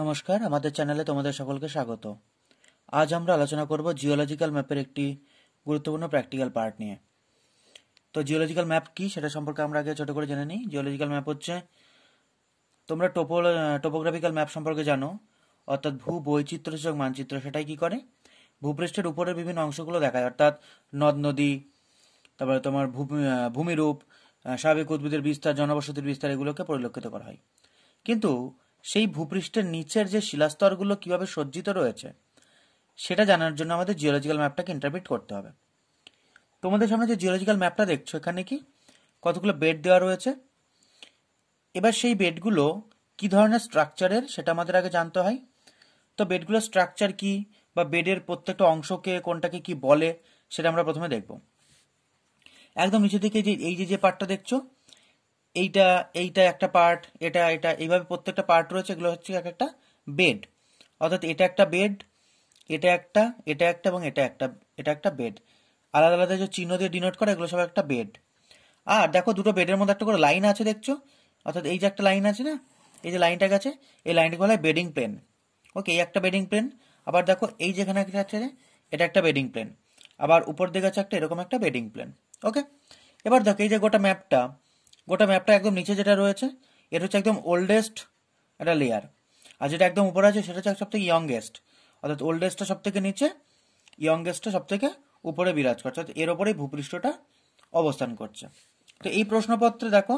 নমস্কার আমাদের চ্যানেলে তোমাদের সকলকে স্বাগত আজ আমরা আলোচনা করব জিওলজিক্যাল ম্যাপের একটি গুরুত্বপূর্ণ প্র্যাকটিক্যাল পার্ট নিয়ে তো জিওলজিক্যাল ম্যাপ কি সেটা সম্পর্কে আমরা আগে ছোট করে জেনে নিই জিওলজিক্যাল ম্যাপ হচ্ছে তোমরা টোপো টোপোগ্রাফিক্যাল ম্যাপ সম্পর্কে জানো অর্থাৎ ভূ বৈচিত্র্যসূচক মানচিত্র সেটাই কি করে ভূপৃষ্ঠের উপরের বিভিন্ন অংশগুলো দেখায় অর্থাৎ নদ নদী তারপরে তোমার ভূমি ভূমিরূপ স্বাভাবিক উদ্ভিদের বিস্তার জনবসতির বিস্তার এগুলোকে পরিলক্ষিত করা হয় কিন্তু সেই ভূপৃষ্ঠের নিচের যে শিলাস্তরগুলো কিভাবে সজ্জিত রয়েছে সেটা জানার জন্য আমাদের জিওলজিক্যাল ম্যাপটাকে ইন্টারপ্রিট করতে হবে তোমাদের সামনে যে জিওলজিক্যাল ম্যাপটা দেখছো এখানে কি কতগুলো বেড দেওয়া রয়েছে এবার সেই বেডগুলো কি ধরনের স্ট্রাকচারের সেটা আমাদের আগে জানতে হয় তো বেডগুলোর স্ট্রাকচার কি বা বেডের প্রত্যেকটা অংশকে কোনটাকে কি বলে সেটা আমরা প্রথমে দেখব একদম নিচে থেকে যে এই যে যে পার্টটা দেখছো এইটা এইটা একটা পার্ট এটা এটা এইভাবে প্রত্যেকটা পার্ট রয়েছে এগুলো হচ্ছে এক একটা বেড অর্থাৎ এটা একটা বেড এটা একটা এটা একটা এবং এটা একটা এটা একটা বেড আলাদা আলাদা যে চিহ্ন দিয়ে ডিনোট করে এগুলো সব একটা বেড আর দেখো দুটো বেডের মধ্যে একটা করে লাইন আছে দেখছো অর্থাৎ এই যে একটা লাইন আছে না এই যে লাইনটা গেছে এই লাইনটা বলা হয় বেডিং প্লেন ওকে এই একটা বেডিং প্লেন আবার দেখো এই যেখানে একটা আছে এটা একটা বেডিং প্লেন আবার উপর দিকে আছে একটা এরকম একটা বেডিং প্লেন ওকে এবার দেখো এই যে গোটা ম্যাপটা গোটা ম্যাপটা একদম নিচে যেটা রয়েছে এটা হচ্ছে একদম ওল্ডেস্ট একটা লেয়ার আর যেটা একদম উপরে আছে সেটা হচ্ছে সব থেকে ইয়ংগেস্ট অর্থাৎ ওল্ডেস্টটা সব থেকে নিচে ইয়ংগেস্টটা সব থেকে উপরে বিরাজ করছে অর্থাৎ এর ওপরেই ভূপৃষ্ঠটা অবস্থান করছে তো এই প্রশ্নপত্রে দেখো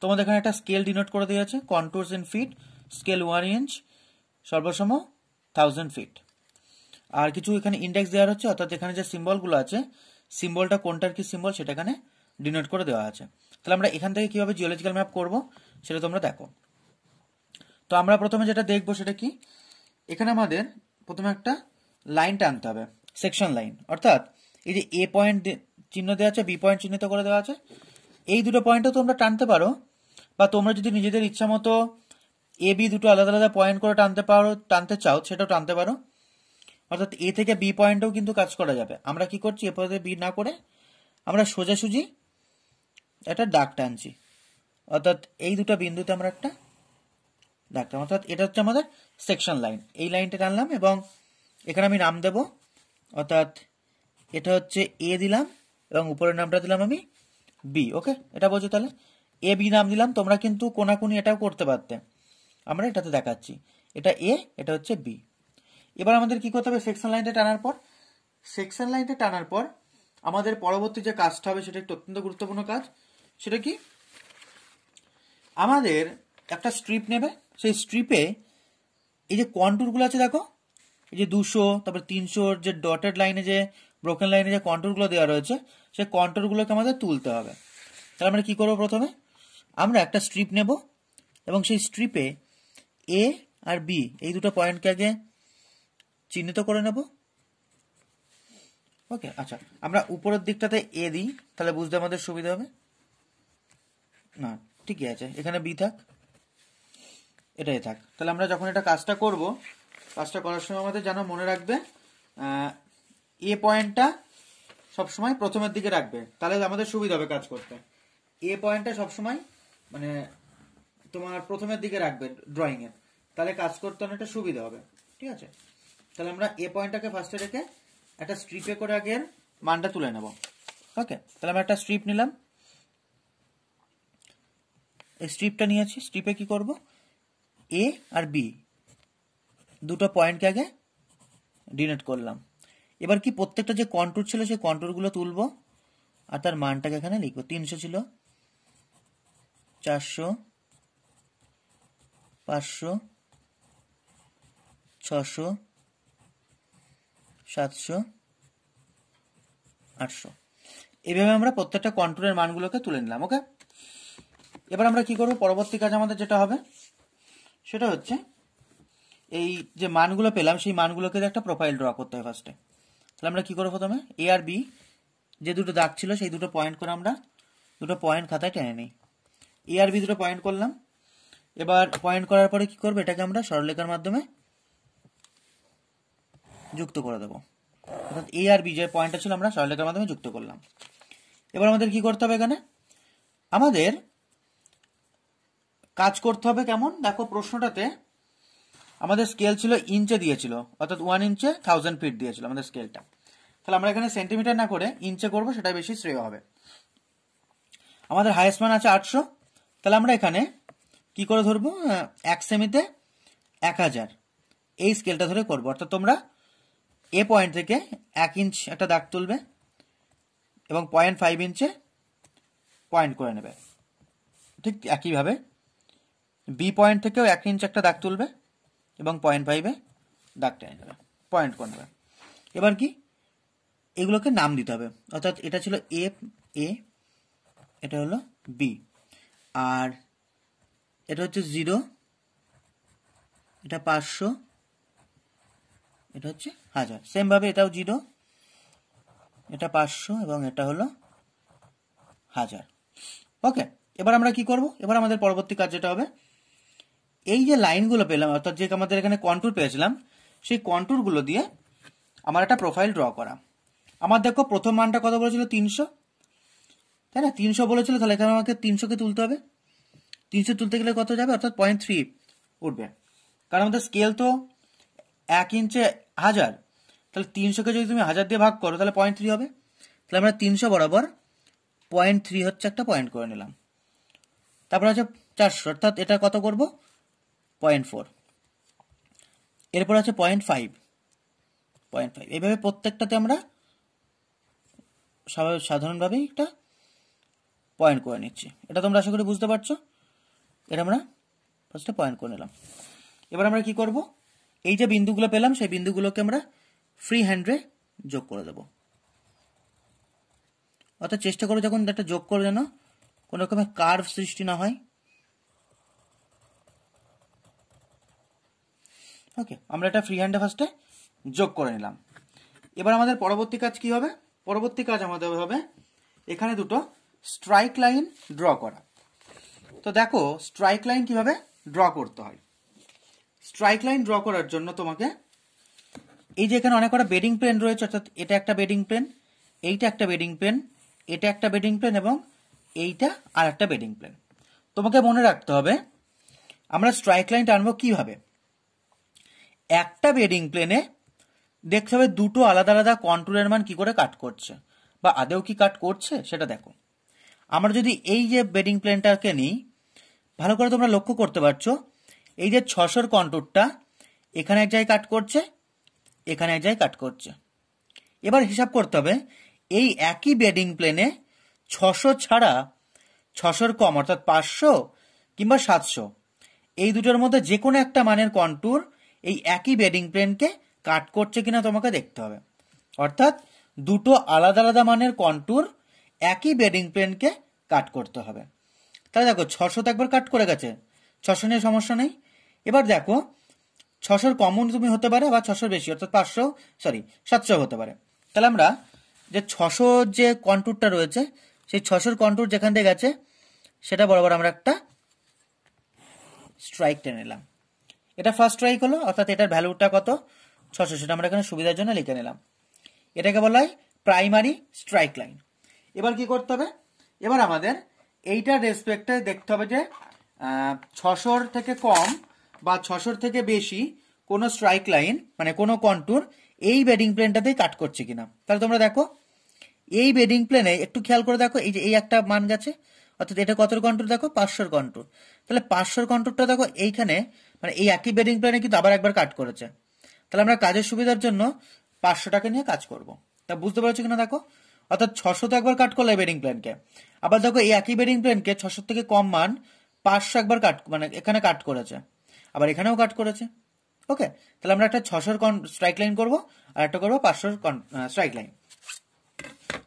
তোমাদের এখানে একটা স্কেল ডিনোট করে দিয়েছে contours in feet scale one inch সর্বসম থাউজেন্ড ফিট আর কিছু এখানে ইন্ডেক্স দেওয়া হচ্ছে অর্থাৎ এখানে যে সিম্বলগুলো আছে সিম্বলটা কোনটার কি সিম্বল সেটা এখানে ডিনোট করে দেওয়া আছে তাহলে আমরা এখান থেকে কীভাবে জিওলজিক্যাল ম্যাপ করব সেটা তোমরা দেখো তো আমরা প্রথমে যেটা দেখবো সেটা কি এখানে আমাদের প্রথমে একটা লাইন টানতে হবে সেকশন লাইন অর্থাৎ এই যে এ পয়েন্ট চিহ্ন দেওয়া আছে বি পয়েন্ট চিহ্নিত করে দেওয়া আছে এই দুটো পয়েন্টও তোমরা টানতে পারো বা তোমরা যদি নিজেদের ইচ্ছা মতো এ বি দুটো আলাদা আলাদা পয়েন্ট করে টানতে পারো টানতে চাও সেটাও টানতে পারো অর্থাৎ এ থেকে বি পয়েন্টেও কিন্তু কাজ করা যাবে আমরা কি করছি এ পর্যন্ত বি না করে আমরা সোজাসুজি একটা ডাক টানছি অর্থাৎ এই দুটো বিন্দুতে আমরা একটা ডাক টান অর্থাৎ এটা হচ্ছে আমাদের সেকশন লাইন এই লাইনটা টানলাম এবং এখানে আমি নাম দেব অর্থাৎ এটা হচ্ছে এ দিলাম এবং উপরের নামটা দিলাম আমি বি ওকে এটা বোঝো তাহলে এ বি নাম দিলাম তোমরা কিন্তু কোনাকুনি এটাও করতে পারতে আমরা এটাতে দেখাচ্ছি এটা এ এটা হচ্ছে বি এবার আমাদের কি করতে হবে সেকশন লাইনটা টানার পর সেকশন লাইনটা টানার পর আমাদের পরবর্তী যে কাজটা হবে সেটা একটু অত্যন্ত গুরুত্বপূর্ণ কাজ সেটা কি আমাদের একটা স্ট্রিপ নেবে সেই স্ট্রিপে এই যে কন্ট্রোলগুলো আছে দেখো এই যে দুশো তারপর তিনশোর যে ডটেড লাইনে যে ব্রোকেন লাইনে যে কন্ট্রোলগুলো দেওয়া রয়েছে সেই কন্ট্রোলগুলোকে আমাদের তুলতে হবে তাহলে আমরা কী করবো প্রথমে আমরা একটা স্ট্রিপ নেব এবং সেই স্ট্রিপে এ আর বি এই দুটো পয়েন্টকে আগে চিহ্নিত করে নেব ওকে আচ্ছা আমরা উপরের দিকটাতে এ দিই তাহলে বুঝতে আমাদের সুবিধা হবে না ঠিকই আছে এখানে বি থাক এটাই থাক তাহলে আমরা যখন এটা কাজটা করব কাজটা করার সময় আমাদের যেন মনে রাখবে এ পয়েন্টটা সবসময় প্রথমের দিকে রাখবে তাহলে আমাদের সুবিধা হবে কাজ করতে এ পয়েন্টটা সবসময় মানে তোমার প্রথমের দিকে রাখবে ড্রয়িংয়ের তাহলে কাজ করতে অনেকটা সুবিধা হবে ঠিক আছে তাহলে আমরা এ পয়েন্টটাকে ফার্স্টে রেখে একটা স্ট্রিপে করে আগের মানটা তুলে নেব ওকে তাহলে আমরা একটা স্ট্রিপ নিলাম এই স্ট্রিপটা নিয়েছি স্ট্রিপে কি করব এ আর বি দুটো পয়েন্টকে আগে ডিনেট করলাম এবার কি প্রত্যেকটা যে কন্ট্রোল ছিল সেই কন্ট্রোলগুলো তুলব আর তার মানটাকে এখানে লিখবো তিনশো ছিল চারশো পাঁচশো ছশো সাতশো আটশো এভাবে আমরা প্রত্যেকটা কন্ট্রোলের মানগুলোকে তুলে নিলাম ওকে এবার আমরা কি করব পরবর্তী কাজ আমাদের যেটা হবে সেটা হচ্ছে এই যে মানগুলো পেলাম সেই মানগুলোকে একটা প্রোফাইল ড্র করতে হয় ফার্স্টে তাহলে আমরা কি করবো প্রথমে এ আর বি যে দুটো দাগ ছিল সেই দুটো পয়েন্ট করে আমরা দুটো পয়েন্ট খাতায় টেনে নিই এ আর বি দুটো পয়েন্ট করলাম এবার পয়েন্ট করার পরে কি করবো এটাকে আমরা সরলেখার মাধ্যমে যুক্ত করে দেবো অর্থাৎ এ আর বি যে পয়েন্টটা ছিল আমরা সরলেখার মাধ্যমে যুক্ত করলাম এবার আমাদের কি করতে হবে এখানে আমাদের কাজ করতে হবে কেমন দেখো প্রশ্নটাতে আমাদের স্কেল ছিল ইঞ্চে দিয়েছিল অর্থাৎ ওয়ান ইঞ্চে থাউজেন্ড ফিট দিয়েছিল আমাদের স্কেলটা তাহলে আমরা এখানে সেন্টিমিটার না করে ইঞ্চে করবো সেটা বেশি শ্রেয় হবে আমাদের হায়েস্ট মান আছে আটশো তাহলে আমরা এখানে কি করে ধরবো এক সেমিতে এক হাজার এই স্কেলটা ধরে করবো অর্থাৎ তোমরা এ পয়েন্ট থেকে এক ইঞ্চ একটা দাগ তুলবে এবং পয়েন্ট ফাইভ ইঞ্চে পয়েন্ট করে নেবে ঠিক একইভাবে বি পয়েন্ট থেকেও এক ইঞ্চ একটা দাগ তুলবে এবং পয়েন্ট ফাইভে দাগ টেনে যাবে পয়েন্ট করে এবার কি এগুলোকে নাম দিতে হবে অর্থাৎ এটা ছিল এ এ এটা হলো বি আর এটা হচ্ছে জিরো এটা পাঁচশো এটা হচ্ছে হাজার সেমভাবে এটাও জিরো এটা পাঁচশো এবং এটা হলো হাজার ওকে এবার আমরা কি করব এবার আমাদের পরবর্তী কাজ যেটা হবে এই যে লাইনগুলো পেলাম অর্থাৎ যে আমাদের এখানে কন্ট্রোল পেয়েছিলাম সেই কন্ট্রোলগুলো দিয়ে আমার একটা প্রোফাইল ড্র করা আমার দেখো প্রথম মানটা কত বলেছিল তিনশো তাই না তিনশো বলেছিল তাহলে এখানে আমাকে তিনশোকে তুলতে হবে তিনশো তুলতে গেলে কত যাবে অর্থাৎ পয়েন্ট থ্রি উঠবে কারণ আমাদের স্কেল তো এক ইঞ্চে হাজার তাহলে তিনশোকে যদি তুমি হাজার দিয়ে ভাগ করো তাহলে পয়েন্ট থ্রি হবে তাহলে আমরা তিনশো বরাবর পয়েন্ট থ্রি হচ্ছে একটা পয়েন্ট করে নিলাম তারপরে হচ্ছে চারশো অর্থাৎ এটা কত করবো পয়েন্ট ফোর এরপর আছে পয়েন্ট ফাইভ পয়েন্ট ফাইভ এইভাবে প্রত্যেকটাতে আমরা সাধারণভাবেই একটা পয়েন্ট করে নিচ্ছি এটা তোমরা আশা করি বুঝতে পারছো এটা আমরা ফার্স্টে পয়েন্ট করে নিলাম এবার আমরা কি করব এই যে বিন্দুগুলো পেলাম সেই বিন্দুগুলোকে আমরা ফ্রি হ্যান্ডে যোগ করে দেব অর্থাৎ চেষ্টা করো যখন একটা যোগ করে যেন কোনো রকমের কার্ভ সৃষ্টি না হয় ওকে আমরা এটা ফ্রি হ্যান্ডে ফার্স্টে যোগ করে নিলাম এবার আমাদের পরবর্তী কাজ কি হবে পরবর্তী কাজ আমাদের হবে এখানে দুটো স্ট্রাইক লাইন ড্র করা তো দেখো স্ট্রাইক লাইন কিভাবে ড্র করতে হয় স্ট্রাইক লাইন ড্র করার জন্য তোমাকে এই যে এখানে অনেক কটা বেডিং প্লেন রয়েছে অর্থাৎ এটা একটা বেডিং প্লেন এইটা একটা বেডিং প্লেন এটা একটা বেডিং প্লেন এবং এইটা আর একটা বেডিং প্লেন তোমাকে মনে রাখতে হবে আমরা স্ট্রাইক লাইনটা টানবো কীভাবে একটা বেডিং প্লেনে দেখতে হবে দুটো আলাদা আলাদা কন্ট্রোলের মান কি করে কাট করছে বা আদেও কি কাট করছে সেটা দেখো আমরা যদি এই যে বেডিং প্লেনটাকে নিই ভালো করে তোমরা লক্ষ্য করতে পারছো এই যে ছশোর কন্ট্রোলটা এখানে এক জায়গায় কাট করছে এখানে এক জায়গায় কাট করছে এবার হিসাব করতে হবে এই একই বেডিং প্লেনে ছশো ছাড়া ছশোর কম অর্থাৎ পাঁচশো কিংবা সাতশো এই দুটোর মধ্যে যে কোনো একটা মানের কন্ট্রোল এই একই বেডিং প্লেনকে কাট করছে কিনা তোমাকে দেখতে হবে অর্থাৎ দুটো আলাদা আলাদা মানের কন্টুর একই বেডিং প্লেনকে কাট করতে হবে তাহলে দেখো ছশো তো একবার কাট করে গেছে ছশো নিয়ে সমস্যা নেই এবার দেখো ছশোর কমন তুমি হতে পারে বা ছশোর বেশি অর্থাৎ পাঁচশো সরি সাতশো হতে পারে তাহলে আমরা যে ছশো যে কন্টুরটা রয়েছে সেই ছশোর কন্টুর যেখান থেকে গেছে সেটা বরাবর আমরা একটা স্ট্রাইক টেনে নিলাম এটা ফার্স্ট ট্রাই হলো অর্থাৎ এটার ভ্যালুটা কত ছশো সেটা আমরা এখানে সুবিধার জন্য লিখে নিলাম এটাকে বলা হয় প্রাইমারি স্ট্রাইক লাইন এবার কি করতে হবে এবার আমাদের এইটার রেসপেক্টে দেখতে হবে যে ছশোর থেকে কম বা ছশোর থেকে বেশি কোনো স্ট্রাইক লাইন মানে কোনো কন্টুর এই বেডিং প্লেনটাতেই কাট করছে কিনা তাহলে তোমরা দেখো এই বেডিং প্লেনে একটু খেয়াল করে দেখো এই যে এই একটা মান গেছে অর্থাৎ এটা কতর কন্ট্রোল দেখো পাঁচশোর কন্ট্রোল তাহলে পাঁচশোর কন্ট্রোলটা দেখো এইখানে মানে এই একই বেডিং প্ল্যানে কিন্তু আবার একবার কাট করেছে তাহলে আমরা কাজের সুবিধার জন্য পাঁচশো টাকা নিয়ে কাজ করব তা বুঝতে পারছো কিনা দেখো অর্থাৎ ছশো তো একবার কাট করলে বেডিং প্ল্যানকে আবার দেখো এই একই বেডিং প্ল্যানকে ছশো থেকে কম মান পাঁচশো একবার কাট মানে এখানে কাট করেছে আবার এখানেও কাট করেছে ওকে তাহলে আমরা একটা ছশোর কন স্ট্রাইক লাইন করবো আর একটা করবো পাঁচশোর কন স্ট্রাইক লাইন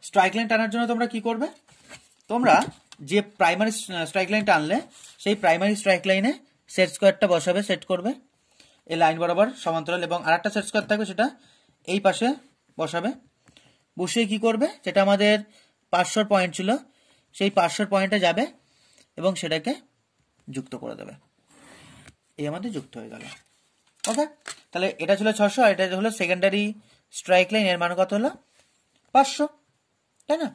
স্ট্রাইক লাইন টানার জন্য তোমরা কি করবে তোমরা যে প্রাইমারি স্ট্রাইক লাইন টানলে সেই প্রাইমারি স্ট্রাইক লাইনে সেট স্কোয়ারটা বসাবে সেট করবে এই লাইন বরাবর সমান্তরাল এবং আর একটা সেট স্কোয়ার থাকবে সেটা এই পাশে বসাবে বসিয়ে কি করবে যেটা আমাদের পাঁচশোর পয়েন্ট ছিল সেই পাঁচশোর পয়েন্টে যাবে এবং সেটাকে যুক্ত করে দেবে এই আমাদের যুক্ত হয়ে গেল ওকে তাহলে এটা ছিল ছশো আর এটা হলো সেকেন্ডারি স্ট্রাইক লাইন এর মান কত হলো পাঁচশো তাই না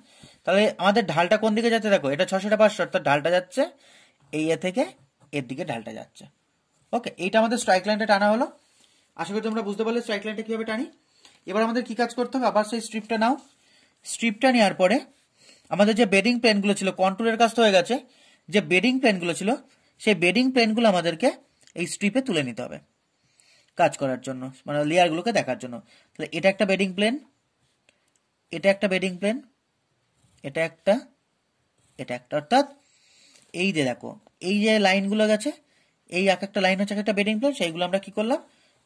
তাহলে আমাদের ঢালটা কোন দিকে যাচ্ছে দেখো এটা ছশোটা পাঁচশো অর্থাৎ ঢালটা যাচ্ছে এই এ থেকে এর দিকে ঢালটা যাচ্ছে ওকে এইটা আমাদের স্ট্রাইক লাইনটা টানা হলো আশা করি তোমরা বুঝতে পারলে স্ট্রাইক লাইনটা কীভাবে টানি এবার আমাদের কি কাজ করতে হবে আবার সেই স্ট্রিপটা নাও স্ট্রিপটা নেওয়ার পরে আমাদের যে বেডিং প্লেনগুলো ছিল কন্ট্রোলের কাজ তো হয়ে গেছে যে বেডিং প্লেনগুলো ছিল সেই বেডিং প্লেনগুলো আমাদেরকে এই স্ট্রিপে তুলে নিতে হবে কাজ করার জন্য মানে লেয়ারগুলোকে দেখার জন্য তাহলে এটা একটা বেডিং প্লেন এটা একটা বেডিং প্লেন এটা একটা এটা একটা অর্থাৎ এই যে দেখো এই যে লাইনগুলো গেছে এই এক একটা লাইন হচ্ছে একটা বেডিং প্ল্যান সেইগুলো আমরা কি করলাম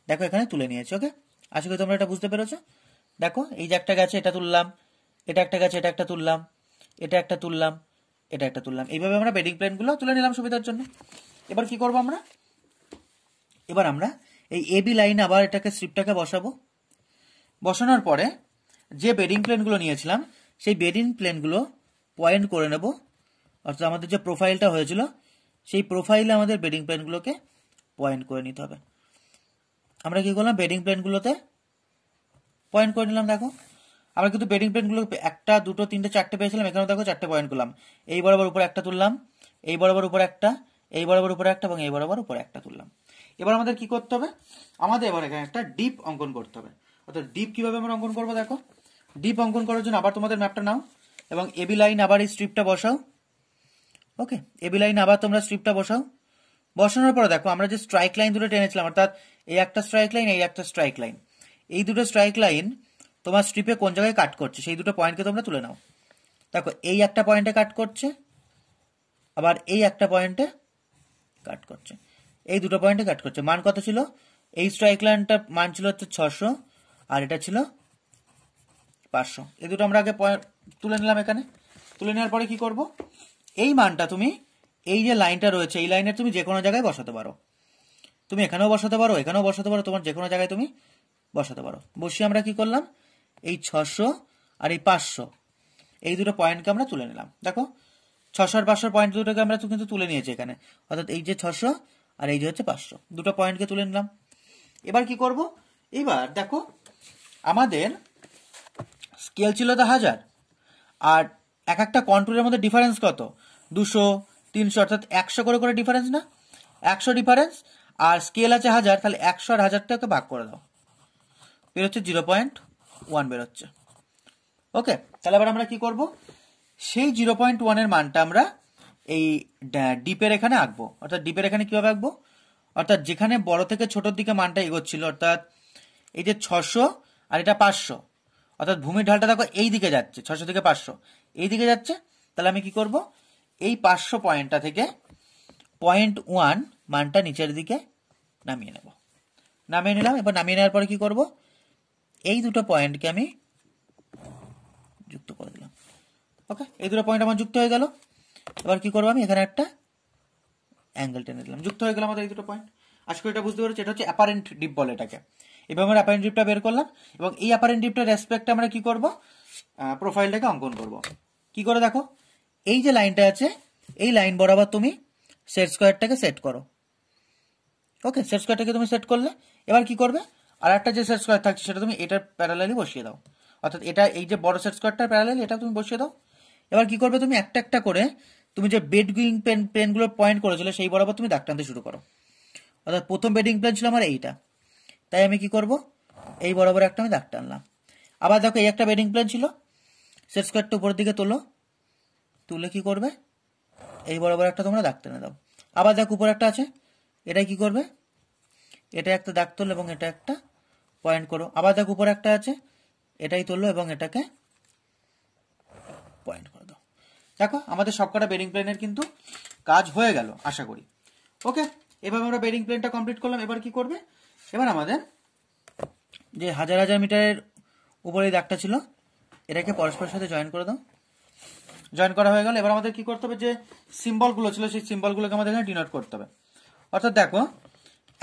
দেখো এখানে তুলে নিয়েছি ওকে আশা করি তোমরা এটা বুঝতে পেরেছো দেখো এই যে একটা গাছে এটা তুললাম এটা একটা গাছে এটা একটা তুললাম এটা একটা তুললাম এটা একটা তুললাম এইভাবে আমরা বেডিং প্ল্যানগুলো তুলে নিলাম সুবিধার জন্য এবার কি করব আমরা এবার আমরা এই এবি লাইন আবার এটাকে স্ট্রিপটাকে বসাবো বসানোর পরে যে বেডিং প্ল্যানগুলো নিয়েছিলাম সেই বেডিং প্ল্যানগুলো পয়েন্ট করে নেব অর্থাৎ আমাদের যে প্রোফাইলটা হয়েছিল সেই প্রোফাইলে আমাদের বেডিং প্ল্যানগুলোকে পয়েন্ট করে নিতে হবে আমরা কি করলাম বেডিং প্ল্যানগুলোতে পয়েন্ট করে নিলাম দেখো আমরা কিন্তু বেডিং প্ল্যানগুলো একটা দুটো তিনটে চারটে পেয়েছিলাম এখানে দেখো চারটে পয়েন্ট করলাম এই বরাবর উপরে একটা তুললাম এই বরাবর উপরে একটা এই বরাবর উপরে একটা এবং এই বরাবর উপরে একটা তুললাম এবার আমাদের কি করতে হবে আমাদের এবার এখানে একটা ডিপ অঙ্কন করতে হবে অর্থাৎ ডিপ কিভাবে আমরা অঙ্কন করবো দেখো ডিপ অঙ্কন করার জন্য আবার তোমাদের ম্যাপটা নাও এবং এবি লাইন আবার এই স্ট্রিপটা বসাও ওকে এবি লাইন আবার তোমরা স্ট্রিপটা বসাও বসানোর পরে দেখো আমরা যে স্ট্রাইক লাইন দুটো টেনেছিলাম অর্থাৎ এই একটা স্ট্রাইক লাইন এই একটা স্ট্রাইক লাইন এই দুটো স্ট্রাইক লাইন তোমার স্ট্রিপে কোন জায়গায় কাট করছে সেই দুটো পয়েন্টকে তোমরা তুলে নাও দেখো এই একটা পয়েন্টে কাট করছে আবার এই একটা পয়েন্টে কাট করছে এই দুটো পয়েন্টে কাট করছে মান কত ছিল এই স্ট্রাইক লাইনটার মান ছিল হচ্ছে ছশো আর এটা ছিল পাঁচশো এই দুটো আমরা আগে তুলে নিলাম এখানে তুলে নেওয়ার পরে কি করব এই মানটা তুমি এই যে লাইনটা রয়েছে এই লাইনের তুমি যে কোনো জায়গায় বসাতে পারো তুমি এখানেও বসাতে পারো এখানেও বসাতে পারো তোমার যে কোনো জায়গায় তুমি বসাতে পারো বসিয়ে আমরা কি করলাম এই ছশো আর এই পাঁচশো এই দুটো পয়েন্টকে আমরা তুলে নিলাম দেখো ছশো আর পাঁচশো পয়েন্ট দুটোকে আমরা কিন্তু তুলে নিয়েছি এখানে অর্থাৎ এই যে ছশো আর এই যে হচ্ছে পাঁচশো দুটো পয়েন্টকে তুলে নিলাম এবার কি করব এবার দেখো আমাদের স্কেল ছিল তো হাজার আর এক একটা কন্ট্রোলের মধ্যে ডিফারেন্স কত দুশো তিনশো অর্থাৎ একশো করে করে ডিফারেন্স না একশো ডিফারেন্স আর স্কেল আছে হাজার তাহলে একশো আর হাজারটাকে ভাগ করে দাও বেরোচ্ছে জিরো পয়েন্ট ওয়ান বেরোচ্ছে ওকে তাহলে আবার আমরা কি করব সেই জিরো পয়েন্ট ওয়ানের মানটা আমরা এই ডিপের এখানে আঁকবো অর্থাৎ ডিপের এখানে কীভাবে আঁকবো অর্থাৎ যেখানে বড় থেকে ছোটোর দিকে মানটা এগোচ্ছিল অর্থাৎ এই যে ছশো আর এটা পাঁচশো অর্থাৎ ভূমির ঢালটা দেখো এই দিকে যাচ্ছে ছশো থেকে পাঁচশো এইদিকে যাচ্ছে তাহলে আমি কি করব এই পাঁচশো পয়েন্টটা থেকে পয়েন্ট ওয়ান মানটা নিচের দিকে নামিয়ে নেব নামিয়ে নিলাম এবার নামিয়ে নেওয়ার পরে কি করব এই দুটো পয়েন্টকে আমি যুক্ত করে দিলাম ওকে এই দুটো পয়েন্ট আমার যুক্ত হয়ে গেল এবার কি করবো আমি এখানে একটা অ্যাঙ্গেল টেনে দিলাম যুক্ত হয়ে গেল আমাদের এই দুটো পয়েন্ট আজকে এটা বুঝতে পেরেছি এটা হচ্ছে অ্যাপারেন্ট ডিপ বল এটাকে এবার আমরা অ্যাপারেন্ট ডিপটা বের করলাম এবং এই অ্যাপারেন্ট ডিপটার রেসপেক্টে আমরা কি করব প্রোফাইলটাকে অঙ্কন করব কি করে দেখো এই যে লাইনটা আছে এই লাইন বরাবর তুমি সেট স্কোয়ারটাকে সেট করো ওকে সেট স্কোয়ারটাকে তুমি সেট করলে এবার কি করবে আর একটা যে সেট স্কোয়ার থাকছে সেটা তুমি এটার প্যারালালি বসিয়ে দাও অর্থাৎ এটা এই যে বড় সেট স্কোয়ারটার প্যারালালি এটা তুমি বসিয়ে দাও এবার কি করবে তুমি একটা একটা করে তুমি যে বেডগুইং পেন পেনগুলোর পয়েন্ট করেছিলে সেই বরাবর তুমি দাগ টানতে শুরু করো অর্থাৎ প্রথম বেডিং প্লেন ছিল আমার এইটা তাই আমি কি করব এই বরাবর একটা আমি দাগ টানলাম আবার দেখো এই একটা বেডিং প্ল্যান ছিল সেট স্কোয়ারটা উপরের দিকে তোলো তুলে কি করবে এই বরাবর একটা তোমরা দাগ টেনে দাও আবার দেখো উপর একটা আছে এটা কি করবে এটা একটা দাগ তোলো এবং এটা একটা পয়েন্ট করো আবার দেখো উপর একটা আছে এটাই তোলো এবং এটাকে পয়েন্ট করে দাও দেখো আমাদের সবকটা বেডিং প্ল্যানের কিন্তু কাজ হয়ে গেল আশা করি ওকে এভাবে আমরা বেডিং প্ল্যানটা কমপ্লিট করলাম এবার কি করবে এবার আমাদের যে হাজার হাজার মিটারের উপরে দাগটা ছিল এটাকে পরস্পরের সাথে জয়েন করে দাও জয়েন করা হয়ে গেল এবার আমাদের কি করতে হবে যে সিম্বলগুলো ছিল সেই সিম্বলগুলোকে আমাদের এখানে ডিনোট করতে হবে অর্থাৎ দেখো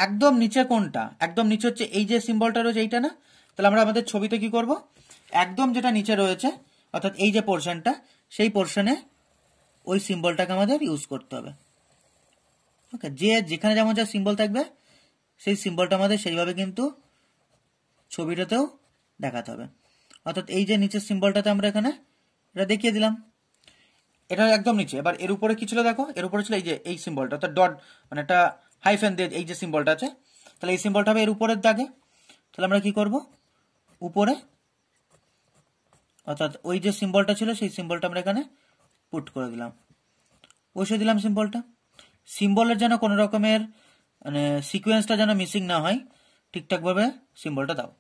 একদম নিচে কোনটা একদম নিচে হচ্ছে এই যে সিম্বলটা রয়েছে এইটা না তাহলে আমরা আমাদের ছবিতে কি করব একদম যেটা নিচে রয়েছে অর্থাৎ এই যে পোর্শনটা সেই পোর্শনে ওই সিম্বলটাকে আমাদের ইউজ করতে হবে ওকে যে যেখানে যেমন যা সিম্বল থাকবে সেই সিম্বলটা আমাদের সেইভাবে কিন্তু ছবিটাতেও দেখাতে হবে অর্থাৎ এই যে নিচের সিম্বলটাতে আমরা এখানে এটা দেখিয়ে দিলাম এটা একদম নিচে এবার এর উপরে কি ছিল দেখো এর উপরে ছিল এই যে এই সিম্বলটা অর্থাৎ ডট মানে একটা হাইফেন দিয়ে এই যে সিম্বলটা আছে তাহলে এই সিম্বলটা হবে এর উপরের দাগে তাহলে আমরা কি করব উপরে অর্থাৎ ওই যে সিম্বলটা ছিল সেই সিম্বলটা আমরা এখানে পুট করে দিলাম বসে দিলাম সিম্বলটা সিম্বলের যেন কোনো রকমের মানে সিকুয়েন্সটা যেন মিসিং না হয় ঠিকঠাকভাবে সিম্বলটা দাও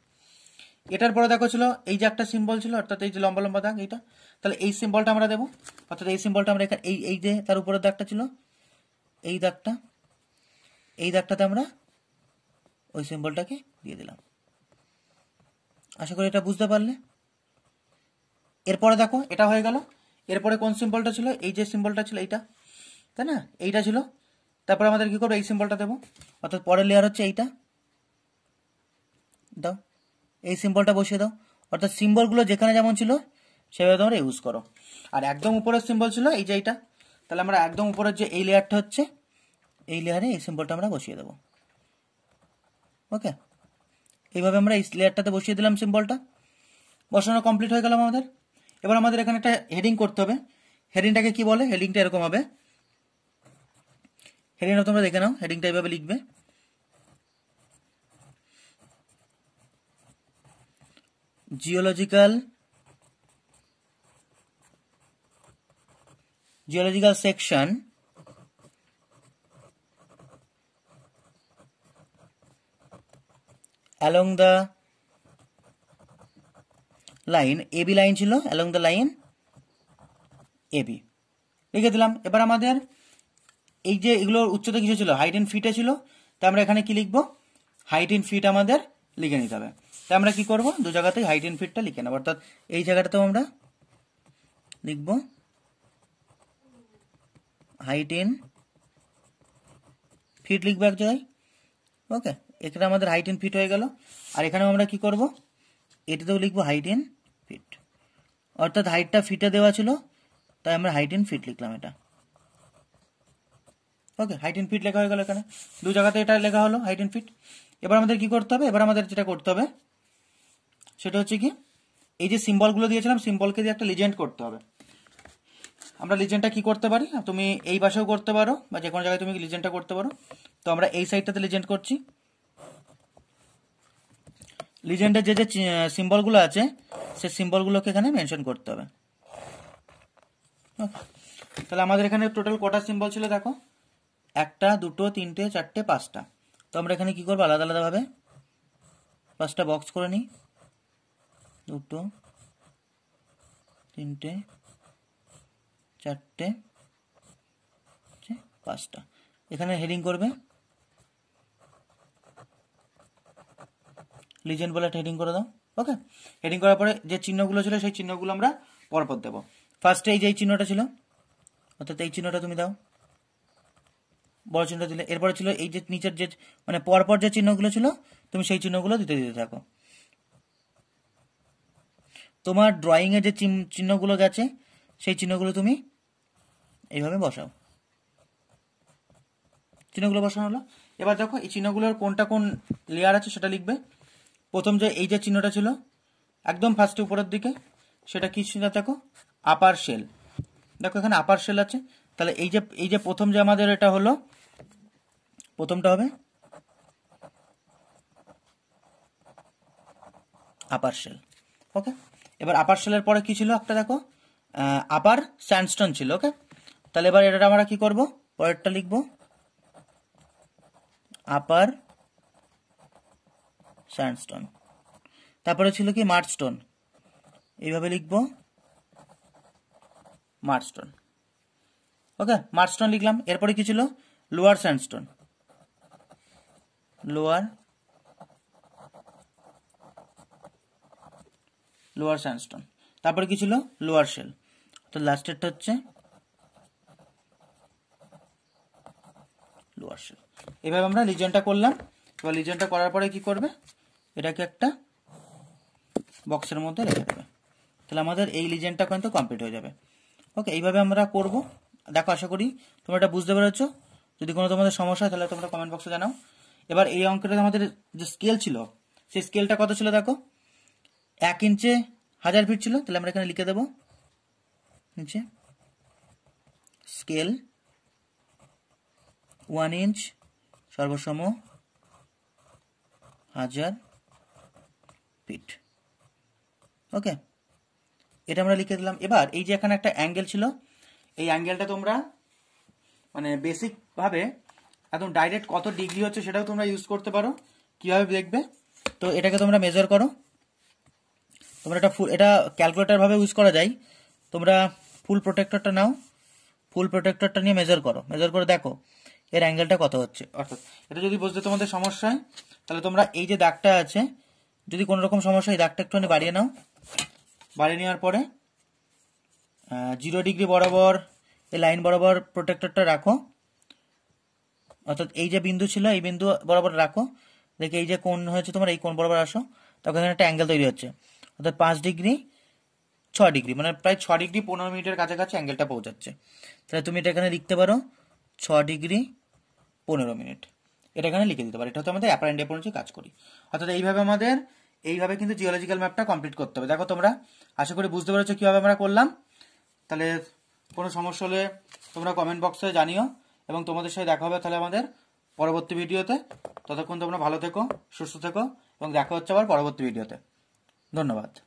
এটার পরে দেখো ছিল এই যে একটা সিম্বল ছিল অর্থাৎ এই যে লম্বা লম্বা দাগ এইটা তাহলে এই সিম্বলটা আমরা দেবো অর্থাৎ এই সিম্বলটা আমরা এখানে এই এই যে তার উপরের দাগটা ছিল এই দাগটা এই দাগটাতে আমরা ওই সিম্বলটাকে দিয়ে দিলাম আশা করি এটা বুঝতে পারলে এরপরে দেখো এটা হয়ে গেল এরপরে কোন সিম্বলটা ছিল এই যে সিম্বলটা ছিল এইটা তাই না এইটা ছিল তারপরে আমাদের কি করবো এই সিম্বলটা দেবো অর্থাৎ পরের লেয়ার হচ্ছে এইটা দাও এই সিম্বলটা বসিয়ে দাও অর্থাৎ সিম্বলগুলো যেখানে যেমন ছিল সেভাবে তোমরা ইউজ করো আর একদম উপরের সিম্বল ছিল এই যে এইটা তাহলে আমরা একদম উপরের যে এই লেয়ারটা হচ্ছে এই লেয়ারে এই সিম্বলটা আমরা বসিয়ে দেবো ওকে এইভাবে আমরা এই লেয়ারটাতে বসিয়ে দিলাম সিম্বলটা বসানো কমপ্লিট হয়ে গেলাম আমাদের এবার আমাদের এখানে একটা হেডিং করতে হবে হেডিংটাকে কি বলে হেডিংটা এরকম হবে হেডিংটা তোমরা দেখে নাও হেডিংটা এভাবে লিখবে geological geological section along the line A B line ছিল অ্যালং দ্য লাইন এবি লিখে দিলাম এবার আমাদের এই যে এগুলোর উচ্চতা কিছু ছিল হাইট এন্ড ফিটে ছিল তা আমরা এখানে কি লিখবো হাইট এন্ড ফিট আমাদের লিখে নিতে হবে তাই আমরা কি করব দু জায়গাতেই হাইট এন্ড ফিটটা লিখে নেব অর্থাৎ এই জায়গাটাতেও আমরা লিখব হাইট এন্ড ফিট লিখবো এক জায়গায় ওকে এখানে আমাদের হাইট এন্ড ফিট হয়ে গেল আর এখানেও আমরা কি করব এটাতেও লিখবো হাইট এন্ড ফিট অর্থাৎ হাইটটা ফিটে দেওয়া ছিল তাই আমরা হাইট এন্ড ফিট লিখলাম এটা ওকে হাইট ইন ফিট লেখা হয়ে গেল এখানে দু জায়গাতে এটা লেখা হলো হাইট ইন ফিট এবার আমাদের কি করতে হবে এবার আমাদের যেটা করতে হবে সেটা হচ্ছে কি এই যে সিম্বলগুলো দিয়েছিলাম সিম্বলকে দিয়ে একটা লিজেন্ড করতে হবে আমরা লিজেন্ডটা কি করতে পারি তুমি এই বাসাও করতে পারো বা যে কোনো জায়গায় তুমি লিজেন্ডটা করতে পারো তো আমরা এই সাইডটাতে লিজেন্ড করছি লিজেন্ডের যে যে সিম্বলগুলো আছে সে সিম্বলগুলোকে এখানে মেনশন করতে হবে তাহলে আমাদের এখানে টোটাল কটা সিম্বল ছিল দেখো একটা দুটো তিনটে চারটে পাঁচটা তো আমরা এখানে কি করবো আলাদা আলাদাভাবে পাঁচটা বক্স করে নিই দুটো তিনটে চারটে পাঁচটা এখানে হেডিং করবে লিজেন্ড বলে একটা হেডিং করে দাও ওকে হেডিং করার পরে যে চিহ্নগুলো ছিল সেই চিহ্নগুলো আমরা পরপর দেবো ফার্স্টে এই যে এই চিহ্নটা ছিল অর্থাৎ এই চিহ্নটা তুমি দাও বড় চিহ্নটা দিলে এরপরে ছিল এই যে নিচের যে মানে পরপর যে চিহ্নগুলো ছিল তুমি সেই চিহ্নগুলো দিতে দিতে থাকো তোমার ড্রয়িংয়ে যে চিহ্নগুলো গেছে সেই চিহ্নগুলো তুমি এইভাবে বসাও চিহ্নগুলো বসানো হলো এবার দেখো এই চিহ্নগুলোর কোনটা কোন লেয়ার আছে সেটা লিখবে প্রথম যে এই যে চিহ্নটা ছিল একদম ফার্স্টে উপরের দিকে সেটা কি চিহ্ন দেখো আপার সেল দেখো এখানে আপার সেল আছে তাহলে এই যে এই যে প্রথম যে আমাদের এটা হলো প্রথমটা হবে আপার ওকে এবার আপার পরে কি ছিল একটা দেখো আপার স্যান্ডস্টোন ছিল ওকে তাহলে এবার এটা আমরা কি করব পরেরটা লিখব আপার স্যান্ডস্টোন তারপরে ছিল কি মার্চস্টোন এইভাবে লিখব মার্চস্টোন ওকে মার্চস্টোন লিখলাম এরপরে কি ছিল lower sandstone lower lower sandstone তারপরে কি ছিল লোয়ার শেল তো লাস্টেরটা হচ্ছে লোয়ার শেল এভাবে আমরা লিজনটা করলাম এবার লিজনটা করার পরে কি করবে এটাকে একটা বক্সের মধ্যে রেখে দেবে তাহলে আমাদের এই লিজেন্ডটা কিন্তু কমপ্লিট হয়ে যাবে ওকে এইভাবে আমরা করব দেখো আশা করি তোমরা এটা বুঝতে পেরেছো যদি কোনো তোমাদের সমস্যা হয় তাহলে তোমরা কমেন্ট বক্সে জানাও এবার এই অঙ্কটা আমাদের যে স্কেল ছিল সেই স্কেলটা কত ছিল দেখো এক ইঞ্চে হাজার ফিট ছিল তাহলে আমরা এখানে লিখে দেবো নিচে স্কেল ওয়ান ইঞ্চ সর্বসম হাজার ফিট ওকে এটা আমরা লিখে দিলাম এবার এই যে এখানে একটা অ্যাঙ্গেল ছিল এই অ্যাঙ্গেলটা তোমরা মানে বেসিকভাবে একদম ডাইরেক্ট কত ডিগ্রি হচ্ছে সেটাও তোমরা ইউজ করতে পারো কীভাবে দেখবে তো এটাকে তোমরা মেজার করো তোমরা এটা ফুল এটা ক্যালকুলেটারভাবে ইউজ করা যায় তোমরা ফুল প্রোটেক্টরটা নাও ফুল প্রোটেক্টরটা নিয়ে মেজার করো মেজার করে দেখো এর অ্যাঙ্গেলটা কত হচ্ছে অর্থাৎ এটা যদি বুঝতে তোমাদের সমস্যা হয় তাহলে তোমরা এই যে দাগটা আছে যদি কোনো রকম সমস্যা হয় দাগটা একটুখানি বাড়িয়ে নাও বাড়িয়ে নেওয়ার পরে জিরো ডিগ্রি বরাবর এই লাইন বরাবর প্রোটেক্টরটা রাখো অর্থাৎ এই যে বিন্দু ছিল এই বিন্দু বরাবর রাখো দেখে এই যে কোন হয়েছে তোমার এই কোন বরাবর আসো তখন এখানে একটা অ্যাঙ্গেল তৈরি হচ্ছে অর্থাৎ পাঁচ ডিগ্রি ছ ডিগ্রি মানে প্রায় ছ ডিগ্রি পনেরো মিনিটের কাছাকাছি অ্যাঙ্গেলটা পৌঁছাচ্ছে তাহলে তুমি এটা এখানে লিখতে পারো ছ ডিগ্রি পনেরো মিনিট এটা এখানে লিখে দিতে পারো এটা হচ্ছে আমাদের অ্যাপারেন্ডে পৌঁছে কাজ করি অর্থাৎ এইভাবে আমাদের এইভাবে কিন্তু জিওলজিক্যাল ম্যাপটা কমপ্লিট করতে হবে দেখো তোমরা আশা করি বুঝতে পেরেছো কীভাবে আমরা করলাম তাহলে কোনো সমস্যা হলে তোমরা কমেন্ট বক্সে জানিও এবং তোমাদের সাথে দেখা হবে তাহলে আমাদের পরবর্তী ভিডিওতে ততক্ষণ তোমরা ভালো থেকো সুস্থ থেকো এবং দেখা হচ্ছে আবার পরবর্তী ভিডিওতে ধন্যবাদ